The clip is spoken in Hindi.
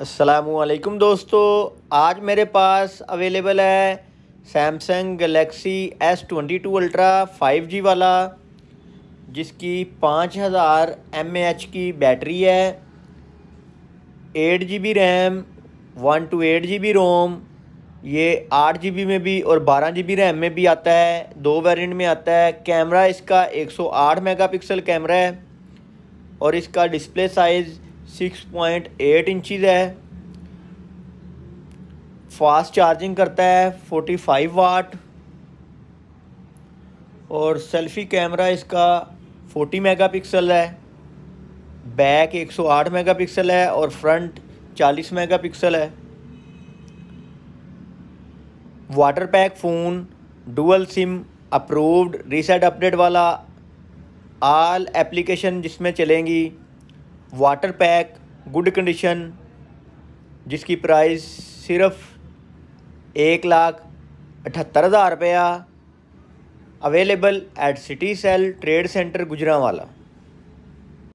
असलकुम दोस्तों आज मेरे पास अवेलेबल है Samsung Galaxy S twenty two Ultra five G वाला जिसकी पाँच हज़ार एम एच की बैटरी है eight G B RAM one two eight G B ROM ये आठ जी बी में भी और बारह जी बी रैम में भी आता है दो वेरिएंट में आता है कैमरा इसका एक सौ आठ मेगा पिक्सल कैमरा है और इसका display size six point eight inches है फास्ट चार्जिंग करता है फोर्टी फाइव वाट और सेल्फी कैमरा इसका फोर्टी मेगापिक्सल है बैक एक सौ आठ पिक्सल है और फ्रंट चालीस मेगापिक्सल है water pack phone dual SIM approved reset update वाला आल एप्लीकेशन जिसमें चलेंगी वाटर पैक गुड कंडीशन जिसकी प्राइस सिर्फ एक लाख अठहत्तर हज़ार रुपया available at city sale trade centre Gujranwala